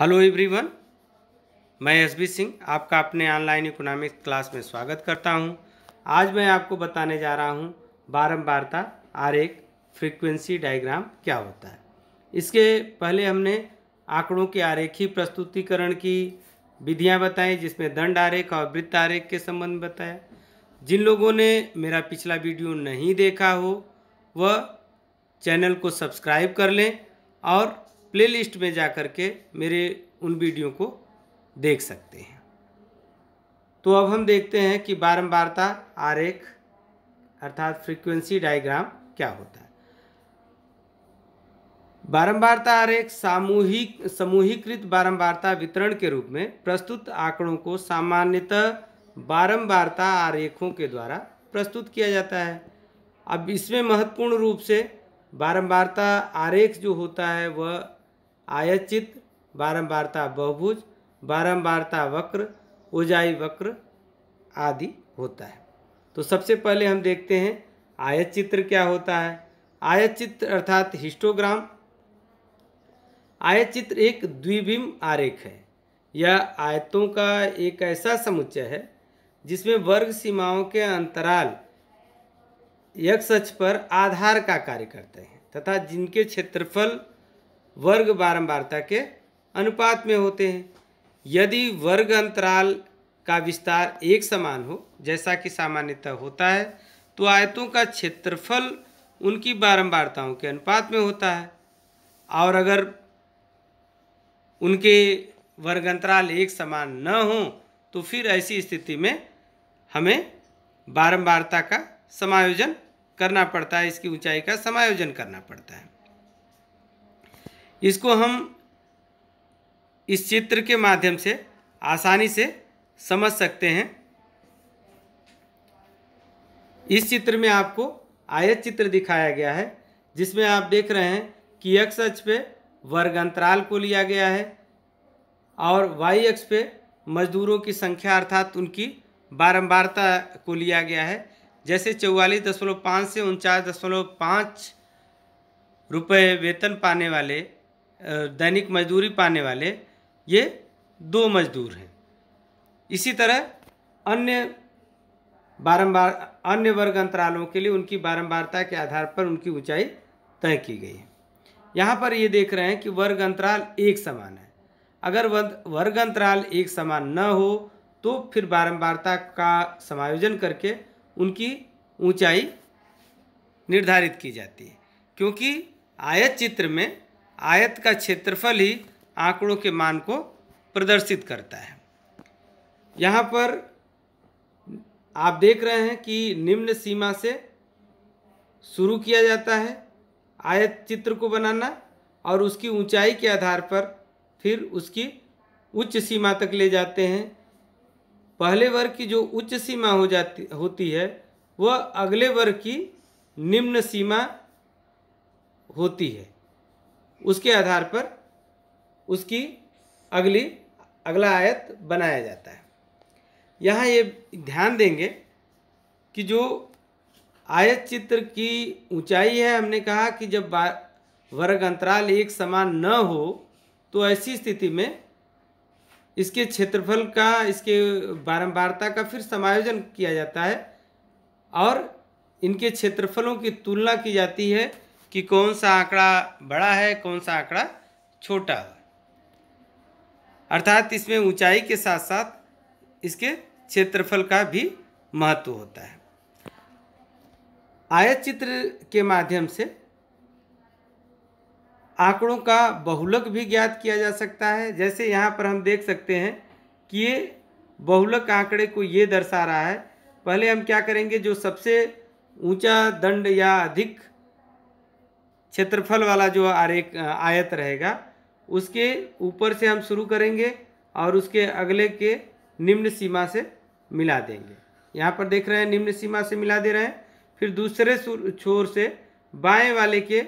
hello everyone मैं SB Singh आपका अपने ऑनलाइन इकोनॉमिक्स क्लास में स्वागत करता हूं आज मैं आपको बताने जा रहा हूं बारंबारता आरेख फ्रीक्वेंसी डायग्राम क्या होता है इसके पहले हमने आंकड़ों के आरेखी प्रस्तुतिकरण की विधियां बताएं जिसमें दंड आरेख और वृत्त आरेख के संबंध बताया जिन लोगों ने मेरा पिछला वीडियो नहीं देखा हो वह चैनल को सब्सक्राइब कर लें और प्लेलिस्ट में जा कर के मेरे उन वीडियो को देख सकते हैं तो अब हम देखते हैं कि बारंबारता आरेख अर्थात फ्रीक्वेंसी डायग्राम क्या होता है बारंबारता आरेख सामूहिक समूहीकृत बारंबारता वितरण के रूप में प्रस्तुत आंकड़ों को सामान्यतः बारंबारता आरेखों के द्वारा प्रस्तुत किया जाता है अब इसमें महत्वपूर्ण रूप से बारंबारता आरेख जो होता है वह आयचित बारंबारता बहुभुज बारंबारता वक्र उजाई वक्र आदि होता है तो सबसे पहले हम देखते हैं आयत चित्र क्या होता है आयत चित्र अर्थात हिस्टोग्राम आयत चित्र एक द्विबिम आरेख है यह आयतों का एक ऐसा समुच्चय है जिसमें वर्ग सीमाओं के अंतराल यक्ष पर आधार का कार्य करते हैं तथा जिनके क्षेत्रफल वर्ग बारंबारता के अनुपात में होते हैं यदि वर्ग अंतराल का विस्तार एक समान हो जैसा कि सामान्यतः होता है तो आयतों का क्षेत्रफल उनकी बारंबारताओं के अनुपात में होता है और अगर उनके वर्ग अंतराल एक समान न हो तो फिर ऐसी स्थिति में हमें बारंबारता का समायोजन करना पड़ता है इसकी ऊंचाई का समायोजन करना पड़ता है इसको हम इस चित्र के माध्यम से आसानी से समझ सकते हैं इस चित्र में आपको आयत चित्र दिखाया गया है जिसमें आप देख रहे हैं कि एक्स अक्ष पे वर्ग अंतराल को लिया गया है और वाई अक्ष पे मजदूरों की संख्या अर्थात उनकी बारंबारता को लिया गया है जैसे चौवालीस दशमलव पाँच से उनचास दशमलव पाँच रुपये वेतन पाने वाले दैनिक मजदूरी पाने वाले ये दो मजदूर हैं इसी तरह अन्य बारंबार अन्य वर्ग अंतरालों के लिए उनकी बारंबारता के आधार पर उनकी ऊंचाई तय की गई है यहाँ पर ये देख रहे हैं कि वर्ग अंतराल एक समान है अगर वर्ग अंतराल एक समान न हो तो फिर बारंबारता का समायोजन करके उनकी ऊंचाई निर्धारित की जाती है क्योंकि आयत चित्र में आयत का क्षेत्रफल ही आंकड़ों के मान को प्रदर्शित करता है यहाँ पर आप देख रहे हैं कि निम्न सीमा से शुरू किया जाता है आयत चित्र को बनाना और उसकी ऊंचाई के आधार पर फिर उसकी उच्च सीमा तक ले जाते हैं पहले वर्ग की जो उच्च सीमा हो जाती होती है वह अगले वर्ग की निम्न सीमा होती है उसके आधार पर उसकी अगली अगला आयत बनाया जाता है यहाँ ये ध्यान देंगे कि जो आयत चित्र की ऊंचाई है हमने कहा कि जब वर्ग अंतराल एक समान न हो तो ऐसी स्थिति में इसके क्षेत्रफल का इसके बारंबारता का फिर समायोजन किया जाता है और इनके क्षेत्रफलों की तुलना की जाती है कि कौन सा आंकड़ा बड़ा है कौन सा आंकड़ा छोटा है अर्थात इसमें ऊंचाई के साथ साथ इसके क्षेत्रफल का भी महत्व होता है आयत चित्र के माध्यम से आंकड़ों का बहुलक भी ज्ञात किया जा सकता है जैसे यहाँ पर हम देख सकते हैं कि ये बहुलक आंकड़े को ये दर्शा रहा है पहले हम क्या करेंगे जो सबसे ऊंचा दंड या अधिक क्षेत्रफल वाला जो आरेख आयत रहेगा उसके ऊपर से हम शुरू करेंगे और उसके अगले के निम्न सीमा से मिला देंगे यहाँ पर देख रहे हैं निम्न सीमा से मिला दे रहे हैं फिर दूसरे छोर से बाएं वाले के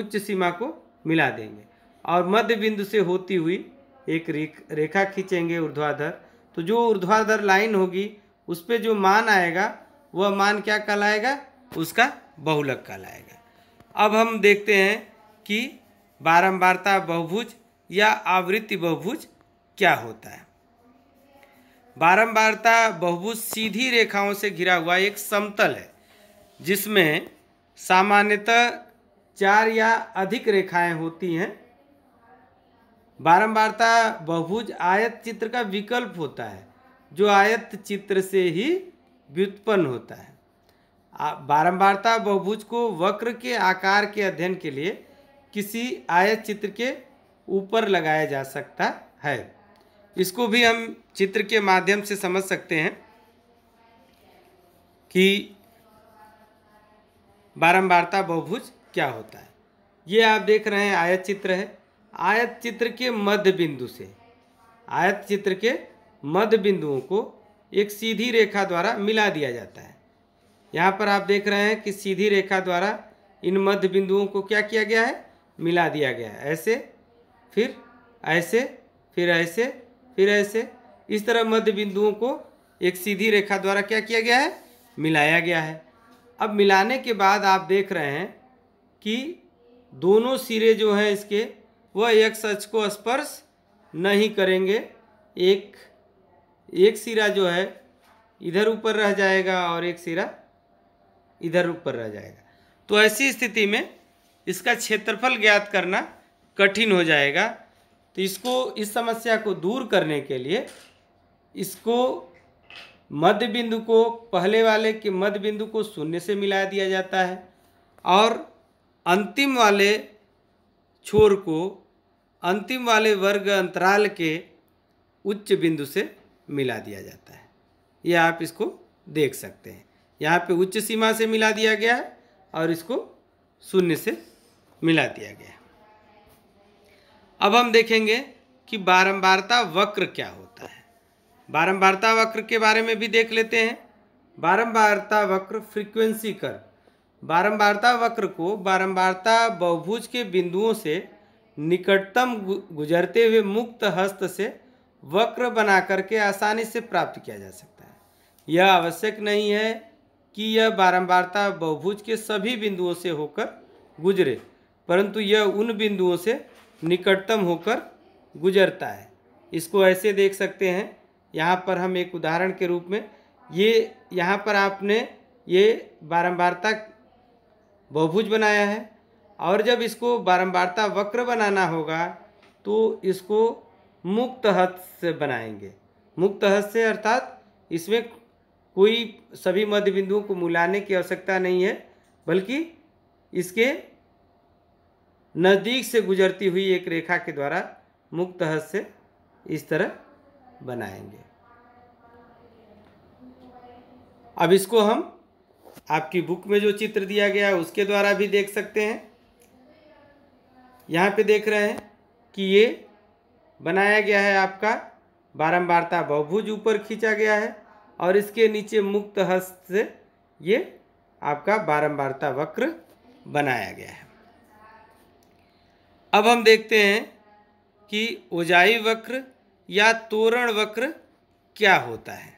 उच्च सीमा को मिला देंगे और मध्य बिंदु से होती हुई एक रेखा खींचेंगे ऊर्ध्वाधर तो जो ऊर्ध्वाधर लाइन होगी उस पर जो मान आएगा वह मान क्या कहलाएगा उसका बहुलक कहलाएगा अब हम देखते हैं कि बारंबारता बहुभुज या आवृत्ति बहुभुज क्या होता है बारंबारता बहुभुज सीधी रेखाओं से घिरा हुआ एक समतल है जिसमें सामान्यतः चार या अधिक रेखाएं होती हैं बारंबारता बहुभुज आयत चित्र का विकल्प होता है जो आयत चित्र से ही व्युत्पन्न होता है बारंबारता बहुभुज को वक्र के आकार के अध्ययन के लिए किसी आयत चित्र के ऊपर लगाया जा सकता है इसको भी हम चित्र के माध्यम से समझ सकते हैं कि बारंबारता बहुभुज क्या होता है ये आप देख रहे हैं आयत चित्र है आयत चित्र के मध्य बिंदु से आयत चित्र के मध्य बिंदुओं को एक सीधी रेखा द्वारा मिला दिया जाता है यहाँ पर आप देख रहे हैं कि सीधी रेखा द्वारा इन मध्य बिंदुओं को क्या किया गया है मिला दिया गया है ऐसे फिर ऐसे फिर ऐसे फिर ऐसे इस तरह मध्य बिंदुओं को एक सीधी रेखा द्वारा क्या किया गया है मिलाया गया है अब मिलाने के बाद आप देख रहे हैं कि दोनों सिरे जो हैं इसके वह एक सच को स्पर्श नहीं करेंगे एक एक सिरा जो है इधर ऊपर रह जाएगा और एक सिरा इधर ऊपर रह जाएगा तो ऐसी स्थिति में इसका क्षेत्रफल ज्ञात करना कठिन हो जाएगा तो इसको इस समस्या को दूर करने के लिए इसको मध्य बिंदु को पहले वाले के मध्य बिंदु को शून्य से मिला दिया जाता है और अंतिम वाले छोर को अंतिम वाले वर्ग अंतराल के उच्च बिंदु से मिला दिया जाता है यह आप इसको देख सकते हैं यहाँ पे उच्च सीमा से मिला दिया गया है और इसको शून्य से मिला दिया गया अब हम देखेंगे कि बारंबारता वक्र क्या होता है बारंबारता वक्र के बारे में भी देख लेते हैं बारंबारता वक्र फ्रीक्वेंसी कर बारंबारता वक्र को बारंबारता बहुभुज के बिंदुओं से निकटतम गुजरते हुए मुक्त हस्त से वक्र बना करके आसानी से प्राप्त किया जा सकता है यह आवश्यक नहीं है कि यह बारंबारता बहुभुज के सभी बिंदुओं से होकर गुजरे परंतु यह उन बिंदुओं से निकटतम होकर गुजरता है इसको ऐसे देख सकते हैं यहाँ पर हम एक उदाहरण के रूप में ये यहाँ पर आपने ये बारंबारता बहुभुज बनाया है और जब इसको बारंबारता वक्र बनाना होगा तो इसको मुक्त हस्त से बनाएंगे मुक्त हस्त से अर्थात इसमें कोई सभी मध्य बिंदुओं को मिलाने की आवश्यकता नहीं है बल्कि इसके नज़दीक से गुजरती हुई एक रेखा के द्वारा मुक्त हस्त से इस तरह बनाएंगे अब इसको हम आपकी बुक में जो चित्र दिया गया है उसके द्वारा भी देख सकते हैं यहाँ पे देख रहे हैं कि ये बनाया गया है आपका बारंबारता बहुभुज ऊपर खींचा गया है और इसके नीचे मुक्त हस्त से ये आपका बारंबारता वक्र बनाया गया है अब हम देखते हैं कि ओजाई वक्र या तोरण वक्र क्या होता है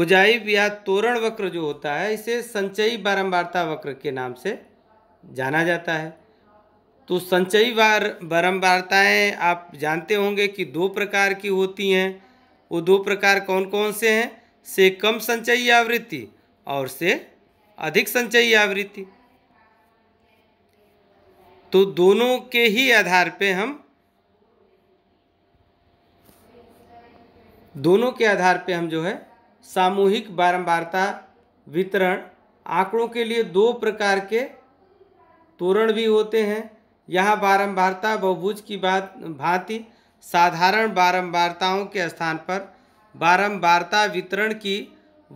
ओजाइब या तोरण वक्र जो होता है इसे संचयी बारंबारता वक्र के नाम से जाना जाता है तो संचयी बार बारंबारताएँ आप जानते होंगे कि दो प्रकार की होती हैं वो दो प्रकार कौन कौन से हैं से कम संचयी आवृत्ति और से अधिक संचयी आवृत्ति तो दोनों के ही आधार पे हम दोनों के आधार पे हम जो है सामूहिक बारंबारता वितरण आंकड़ों के लिए दो प्रकार के तोरण भी होते हैं यहाँ बारंबारता बहुभुज की बात भांति साधारण बारंबारताओं के स्थान पर बारंबारता वितरण की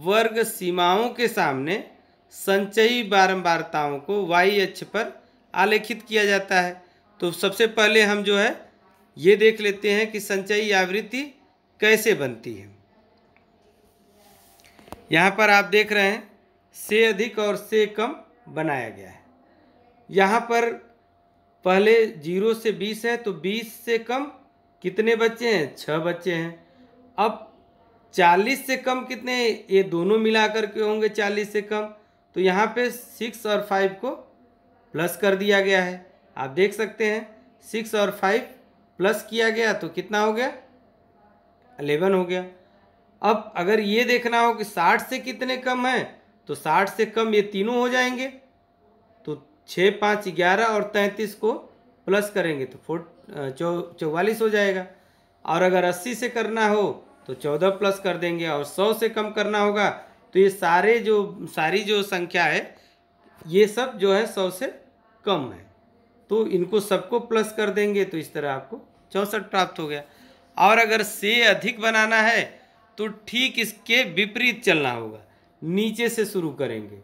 वर्ग सीमाओं के सामने संचयी बारंबारताओं को वाई अक्ष पर आलेखित किया जाता है तो सबसे पहले हम जो है ये देख लेते हैं कि संचयी आवृत्ति कैसे बनती है यहाँ पर आप देख रहे हैं से अधिक और से कम बनाया गया है यहाँ पर पहले जीरो से बीस है तो बीस से कम कितने बच्चे हैं छः बच्चे हैं अब चालीस से कम कितने ये दोनों मिला कर के होंगे चालीस से कम तो यहाँ पे सिक्स और फाइव को प्लस कर दिया गया है आप देख सकते हैं सिक्स और फाइव प्लस किया गया तो कितना हो गया अलेवन हो गया अब अगर ये देखना हो कि साठ से कितने कम हैं तो साठ से कम ये तीनों हो जाएंगे तो छः पाँच ग्यारह और तैंतीस को प्लस करेंगे तो फोर चौ चौवालीस हो जाएगा और अगर अस्सी से करना हो तो चौदह प्लस कर देंगे और सौ से कम करना होगा तो ये सारे जो सारी जो संख्या है ये सब जो है सौ से कम है तो इनको सबको प्लस कर देंगे तो इस तरह आपको चौंसठ प्राप्त हो गया और अगर से अधिक बनाना है तो ठीक इसके विपरीत चलना होगा नीचे से शुरू करेंगे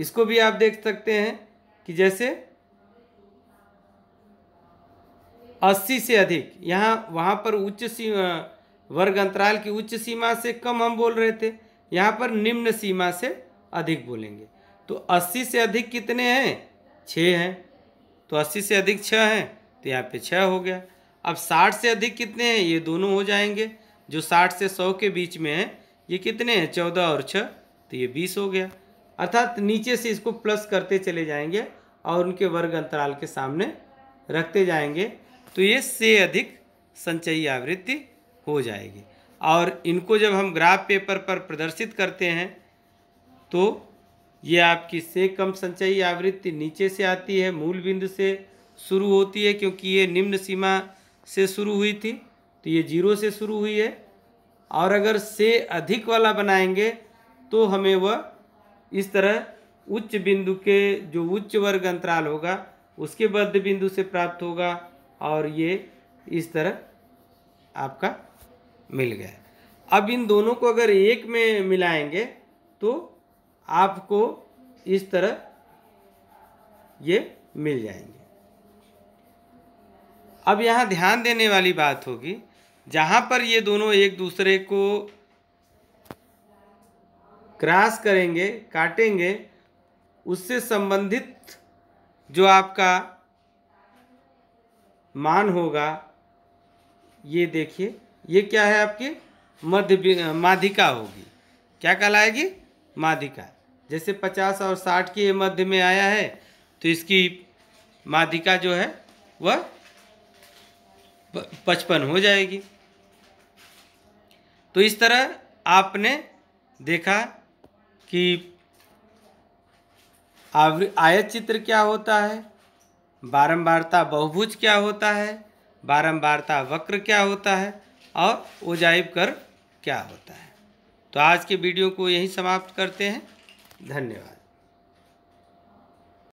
इसको भी आप देख सकते हैं कि जैसे अस्सी से अधिक यहाँ वहाँ पर उच्च सीमा वर्ग अंतराल की उच्च सीमा से कम हम बोल रहे थे यहाँ पर निम्न सीमा से अधिक बोलेंगे तो अस्सी से अधिक कितने हैं छः हैं तो अस्सी से अधिक छः हैं तो यहाँ पे छः हो गया अब साठ से अधिक कितने हैं ये दोनों हो जाएंगे जो साठ से सौ के बीच में हैं ये कितने हैं चौदह और छः तो ये बीस हो गया अर्थात नीचे से इसको प्लस करते चले जाएंगे और उनके वर्ग अंतराल के सामने रखते जाएंगे तो ये से अधिक संचयी आवृत्ति हो जाएगी और इनको जब हम ग्राफ पेपर पर प्रदर्शित करते हैं तो ये आपकी से कम संचयी आवृत्ति नीचे से आती है मूल बिंदु से शुरू होती है क्योंकि ये निम्न सीमा से शुरू हुई थी तो ये जीरो से शुरू हुई है और अगर से अधिक वाला बनाएंगे तो हमें वह इस तरह उच्च बिंदु के जो उच्च वर्ग अंतराल होगा उसके मध्य बिंदु से प्राप्त होगा और ये इस तरह आपका मिल गया अब इन दोनों को अगर एक में मिलाएंगे तो आपको इस तरह ये मिल जाएंगे अब यहाँ ध्यान देने वाली बात होगी जहाँ पर ये दोनों एक दूसरे को क्रॉस करेंगे काटेंगे उससे संबंधित जो आपका मान होगा ये देखिए ये क्या है आपके मध्य माधिका होगी क्या कहलाएगी माधिका जैसे पचास और साठ के मध्य में आया है तो इसकी माधिका जो है वह पचपन हो जाएगी तो इस तरह आपने देखा कि आयत चित्र क्या होता है बारंबारता बहुभुज क्या होता है बारंबारता वक्र क्या होता है और ओजाइब कर क्या होता है तो आज के वीडियो को यहीं समाप्त करते हैं धन्यवाद